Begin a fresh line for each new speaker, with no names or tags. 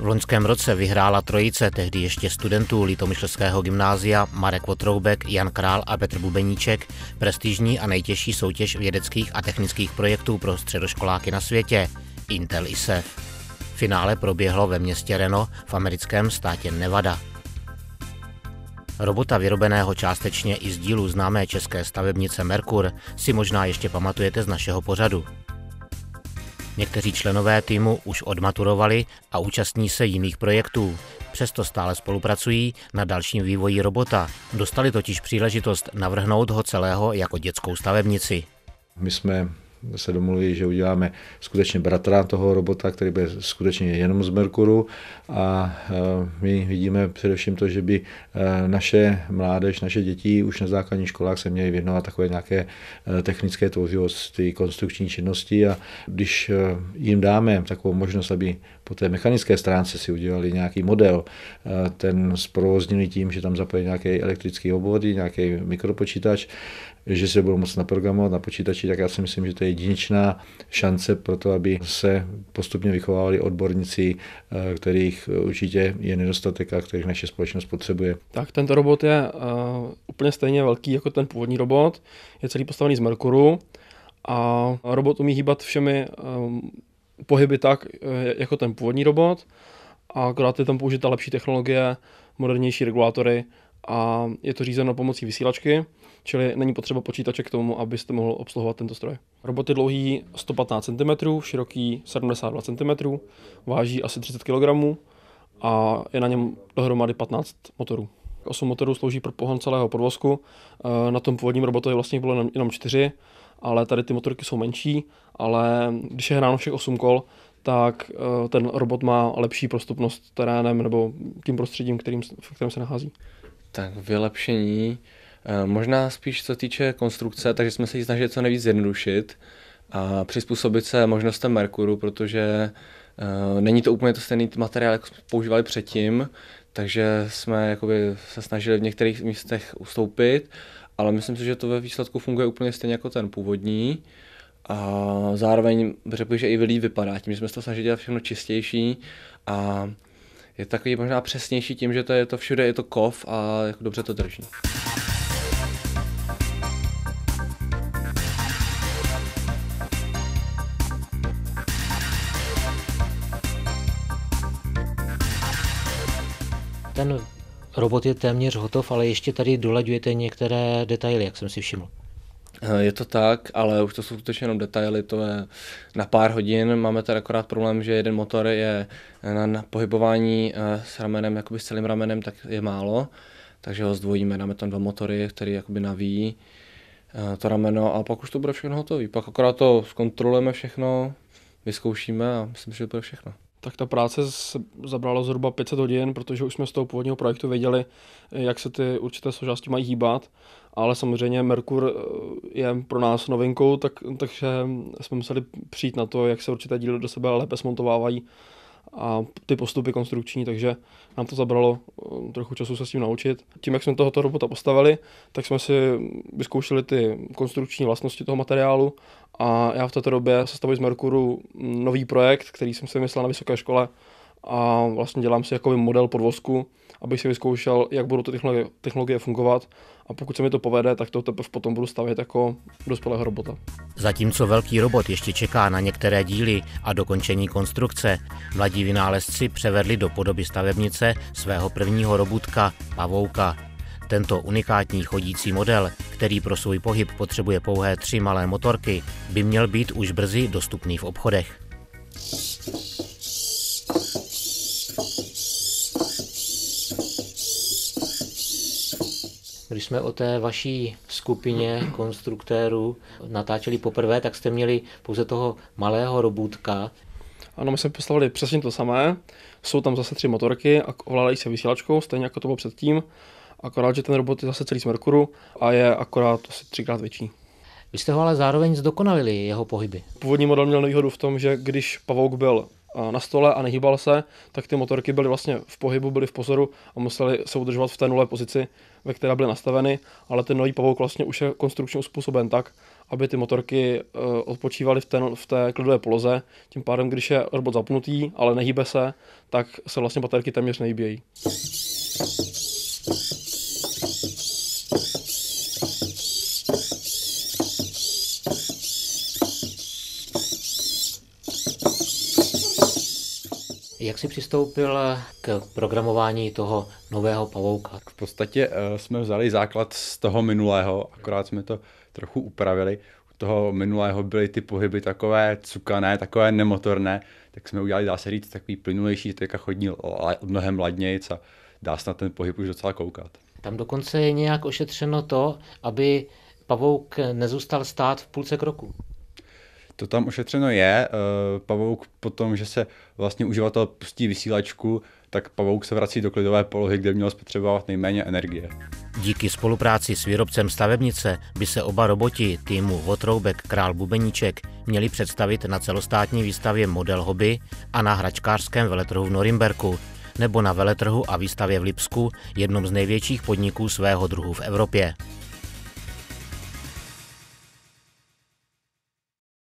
V loňském roce vyhrála trojice tehdy ještě studentů Litomyšlského gymnázia Marek Votroubek, Jan Král a Petr Bubeníček prestižní a nejtěžší soutěž vědeckých a technických projektů pro středoškoláky na světě Intel ISEF. Finále proběhlo ve městě Reno v americkém státě Nevada. Robota vyrobeného částečně i z dílu známé české stavebnice Merkur si možná ještě pamatujete z našeho pořadu. Někteří členové týmu už odmaturovali a účastní se jiných projektů. Přesto stále spolupracují na dalším vývoji robota. Dostali totiž příležitost navrhnout ho celého jako dětskou stavebnici.
My jsme se domluví, že uděláme skutečně bratra toho robota, který bude skutečně jenom z Merkuru a eh, my vidíme především to, že by eh, naše mládež, naše děti už na základních školách se měly věnovat takové nějaké eh, technické tvořivosti, konstrukční činnosti a když jim dáme takovou možnost, aby po té mechanické stránce si udělali nějaký model, eh, ten zprovoznili tím, že tam zapojili nějaké elektrické obvody, nějaký mikropočítač, že se budou moc naprogramovat na počítači, tak já si myslím, že to je jedinečná šance pro to, aby se postupně vychovávali odborníci, eh, kterých určitě je nedostatek a kterých naše společnost potřebuje.
Tak tento robot je uh, úplně stejně velký jako ten původní robot, je celý postavený z Merkuru a robot umí hýbat všemi pohyby tak, eh, jako ten původní robot, a akorát je tam použita lepší technologie, modernější regulátory a je to řízeno pomocí vysílačky, čili není potřeba počítače k tomu, abyste mohl obsluhovat tento stroj. Robot je dlouhý 115 cm, široký 72 cm, váží asi 30 kg a je na něm dohromady 15 motorů. 8 motorů slouží pro pohon celého podvozku. Eh, na tom původním robotu je vlastně bylo jenom 4 ale tady ty motorky jsou menší, ale když je hráno všech 8 kol, tak eh, ten robot má lepší prostupnost terénem nebo tím prostředím, kterým, v kterém se nachází.
Tak vylepšení, eh, možná spíš co týče konstrukce, takže jsme se ji snažili co nejvíc zjednodušit a přizpůsobit se možnostem Merkuru, protože eh, není to úplně to stejný materiál, jak jsme používali předtím, takže jsme jakoby, se snažili v některých místech ustoupit ale myslím si, že to ve výsledku funguje úplně stejně jako ten původní. A zároveň řekl bych, že i vylí vypadá, tím, že jsme se to snažili dělat všechno čistější a je takový možná přesnější tím, že to je to všude, je to kov a jako dobře to drží.
Ten robot je téměř hotov, ale ještě tady dolaďujete některé detaily, jak jsem si všiml.
Eh, je to tak, ale už to jsou skutečně jenom detaily, to je na pár hodin. Máme tady akorát problém, že jeden motor je na, pohybování eh, s ramenem, jakoby s celým ramenem, tak je málo, takže ho zdvojíme, dáme tam dva motory, který jakoby navíjí eh, to rameno a pak už to bude všechno hotové. Pak akorát to zkontrolujeme všechno, vyzkoušíme a myslím, že to bude všechno tak
ta práce zabrala zhruba 500 hodin, protože už jsme z toho původního projektu věděli, jak se ty určité součásti mají hýbat, ale samozřejmě Merkur eh, je pro nás novinkou, tak, takže jsme museli přijít na to, jak se určité díly do sebe lépe smontovávají a ty postupy konstrukční, takže nám to zabralo eh, trochu času se s tím naučit. Tím, jak jsme tohoto robota postavili, tak jsme si vyzkoušeli ty konstrukční vlastnosti toho materiálu a já v této době sestavuji z Merkuru nový projekt, který jsem si myslel na vysoké škole a vlastně dělám si jakoby model podvozku, abych si vyzkoušel, jak budou ty technologie, technologie fungovat a pokud se mi to povede, tak to teprve potom budu stavět jako dospělého robota.
Zatímco velký robot ještě čeká na některé díly a dokončení konstrukce, mladí vynálezci převedli do podoby stavebnice svého prvního robotka, pavouka. Tento unikátní chodící model, který pro svůj pohyb potřebuje pouhé tři malé motorky, by měl být už brzy dostupný v obchodech. Když jsme o té vaší skupině konstruktérů natáčeli poprvé, tak jste měli pouze toho malého robůtka. Ano, my jsme postavili přesně
to samé. Jsou tam zase tři motorky a ovládají se vysílačkou, stejně jako to bylo předtím. Akorát, že ten robot je zase celý z Merkuru a je akorát asi třikrát větší. Vy jste ho ale zároveň zdokonalili, jeho pohyby. Původní model měl nevýhodu v tom, že když pavouk byl na stole a nehýbal se, tak ty motorky byly vlastně v pohybu, byly v pozoru a museli se udržovat v té nulé pozici, ve které byly nastaveny, ale ten nový pavouk vlastně už je konstrukčně uspůsoben tak, aby ty motorky e, odpočívaly v, ten, no, v té klidové poloze, tím pádem, když je robot zapnutý, ale nehýbe se, tak se vlastně baterky téměř nehýbějí.
Jak jsi přistoupil k programování toho nového pavouka? V podstatě
eh, jsme vzali základ z toho minulého, akorát jsme to trochu upravili. U toho minulého byly ty pohyby takové cukané, takové nemotorné, tak jsme udělali, dá se říct, takový plynulejší, teďka chodí mnohem ladnějc a dá se na ten pohyb už docela koukat.
Tam dokonce je nějak ošetřeno to, aby pavouk nezůstal stát v půlce kroku
to tam ošetřeno je. Eh, pavouk potom, že se vlastně uživatel pustí vysílačku, tak pavouk se vrací do klidové polohy, kde měl spotřebovat nejméně energie.
Díky spolupráci s výrobcem stavebnice by se oba roboti týmu Votroubek Král Bubeníček měli představit na celostátní výstavě Model Hobby a na hračkářském veletrhu v Norimberku nebo na veletrhu a výstavě v Lipsku, jednom z největších podniků svého druhu v Evropě.